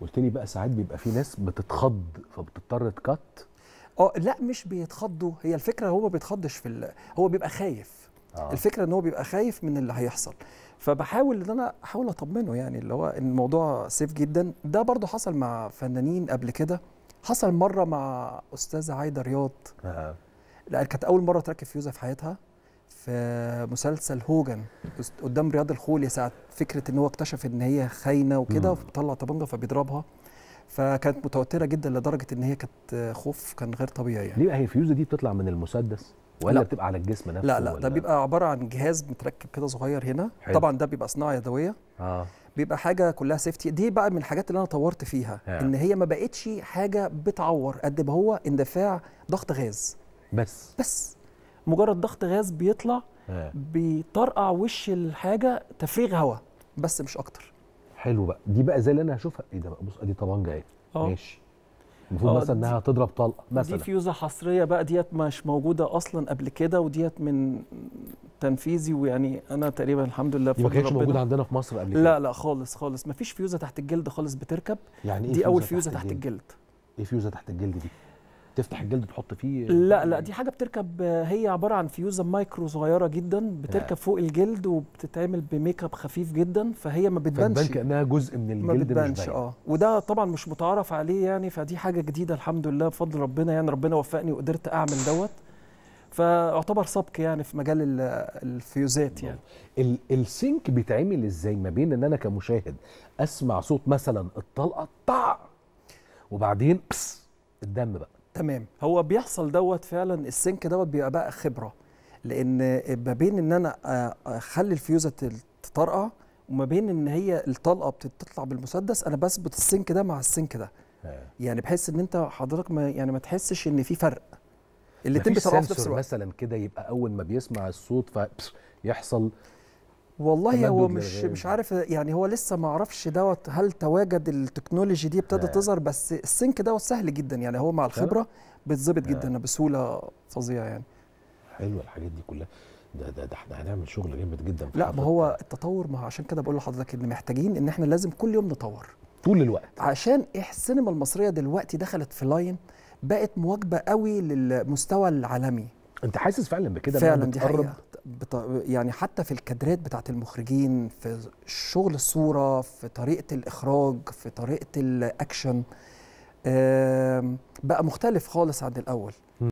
قلت لي بقى ساعات بيبقى في ناس بتتخض فبتضطر تكت اه لا مش بيتخضوا هي الفكره هو ما بيتخضش في هو بيبقى خايف آه. الفكره ان هو بيبقى خايف من اللي هيحصل فبحاول ان انا احاول اطمنه يعني اللي هو الموضوع سيف جدا ده برضو حصل مع فنانين قبل كده حصل مره مع استاذه عايده رياض آه. لا كانت اول مره تركب فيوزه في حياتها في مسلسل هوجن قدام رياض الخولي ساعه فكره ان هو اكتشف ان هي خاينه وكده وبتطلع طبنجه فبيضربها فكانت متوتره جدا لدرجه ان هي كانت خوف كان غير طبيعي يعني. ليه هي الفيوزه دي بتطلع من المسدس ولا لا. بتبقى على الجسم نفسه لا لا ده بيبقى عباره عن جهاز متركب كده صغير هنا حلو. طبعا ده بيبقى صناعه يدويه اه بيبقى حاجه كلها سيفتي دي بقى من الحاجات اللي انا طورت فيها ها. آه. ان هي ما بقتش حاجه بتعور قد ما هو اندفاع ضغط غاز بس بس مجرد ضغط غاز بيطلع آه. بيطرقع وش الحاجه تفريغ هواء بس مش اكتر حلو بقى دي بقى زي اللي انا هشوفها ايه ده بقى بص ادي طبنجه اهي ماشي المفروض آه، مثلا انها تضرب طلقه مثلا دي فيوزه حصريه بقى ديت مش موجوده اصلا قبل كده وديت من تنفيذي ويعني انا تقريبا الحمد لله ما كانتش موجوده عندنا في مصر قبل كده لا لا خالص خالص ما فيش فيوزه تحت الجلد خالص بتركب يعني إيه دي اول فيوزه تحت تحت الجلد. ايه فيوزه تحت الجلد دي تفتح الجلد تحط فيه لا لا دي حاجه بتركب هي عباره عن فيوزه مايكرو صغيره جدا بتركب فوق الجلد وبتتعمل بميك اب خفيف جدا فهي ما بتبانش بتبان كانها جزء من الجلد ما بتبانش اه وده طبعا مش متعارف عليه يعني فدي حاجه جديده الحمد لله بفضل ربنا يعني ربنا وفقني وقدرت اعمل دوت فاعتبر سبق يعني في مجال الفيوزات يعني السينك بيتعمل ازاي ما بين ان انا كمشاهد اسمع صوت مثلا الطلقه طع وبعدين بس الدم بقى تمام هو بيحصل دوت فعلا السنك دوت بيبقى بقى خبره لان ما بين ان انا اخلي الفيوزه تطرقع وما بين ان هي الطلقه بتطلع بالمسدس انا بثبت السنك ده مع السنك ده آه. يعني بحيث ان انت حضرتك ما يعني ما تحسش ان في فرق الاثنين بيطلعوا في نفس الوقت مثلا كده يبقى اول ما بيسمع الصوت فيحصل والله هو مش مش عارف يعني هو لسه ما اعرفش دوت هل تواجد التكنولوجي دي ابتدت تظهر بس السنك دوت سهل جدا يعني هو مع الخبره بيتظبط جدا بسهوله فظيعه يعني حلوه الحاجات دي كلها ده ده ده احنا هنعمل شغل جامد جدا لا ما هو التطور ما عشان كده بقول لحضرتك ان محتاجين ان احنا لازم كل يوم نطور طول الوقت عشان السينما المصريه دلوقتي دخلت في لاين بقت مواكبه قوي للمستوى العالمي انت حاسس فعلا بكده فعلا دي حقيقة. يعني حتى في الكادرات بتاعت المخرجين في شغل الصورة في طريقة الإخراج في طريقة الأكشن بقى مختلف خالص عن الأول